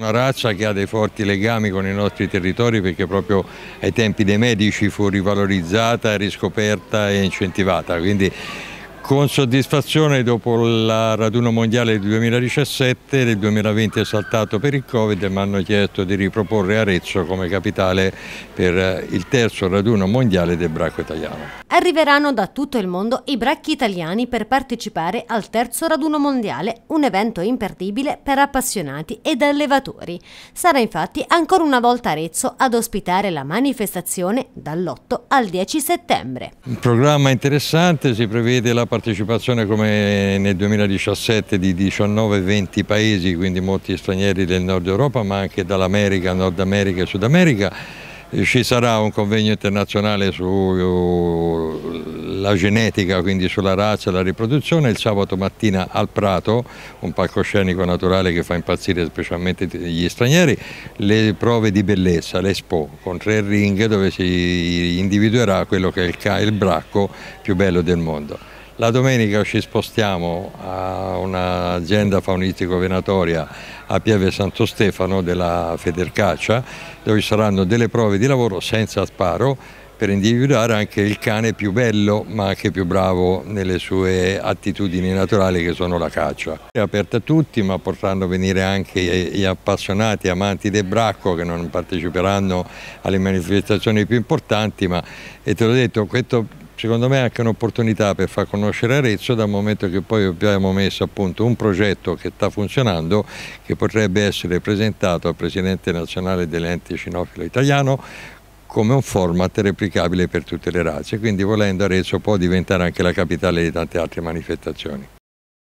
Una razza che ha dei forti legami con i nostri territori perché proprio ai tempi dei medici fu rivalorizzata, riscoperta e incentivata. Quindi con soddisfazione dopo la raduno mondiale del 2017, nel 2020 è saltato per il Covid e mi hanno chiesto di riproporre Arezzo come capitale per il terzo raduno mondiale del bracco italiano arriveranno da tutto il mondo i bracchi italiani per partecipare al terzo raduno mondiale, un evento imperdibile per appassionati ed allevatori. Sarà infatti ancora una volta Arezzo ad ospitare la manifestazione dall'8 al 10 settembre. Un programma interessante, si prevede la partecipazione come nel 2017 di 19-20 paesi, quindi molti stranieri del nord Europa ma anche dall'America, Nord America e Sud America ci sarà un convegno internazionale sulla eh, genetica, quindi sulla razza e la riproduzione, il sabato mattina al Prato, un palcoscenico naturale che fa impazzire specialmente gli stranieri, le prove di bellezza, l'Expo, con tre ring dove si individuerà quello che è il, il bracco più bello del mondo. La domenica ci spostiamo a un'azienda faunistico-venatoria a Pieve Santo Stefano della Federcaccia dove ci saranno delle prove di lavoro senza sparo per individuare anche il cane più bello ma anche più bravo nelle sue attitudini naturali che sono la caccia. È aperta a tutti ma potranno venire anche gli appassionati amanti del bracco che non parteciperanno alle manifestazioni più importanti ma e te l'ho detto questo secondo me è anche un'opportunità per far conoscere Arezzo dal momento che poi abbiamo messo appunto un progetto che sta funzionando che potrebbe essere presentato al Presidente nazionale dell'ente cinofilo italiano come un format replicabile per tutte le razze, quindi volendo Arezzo può diventare anche la capitale di tante altre manifestazioni.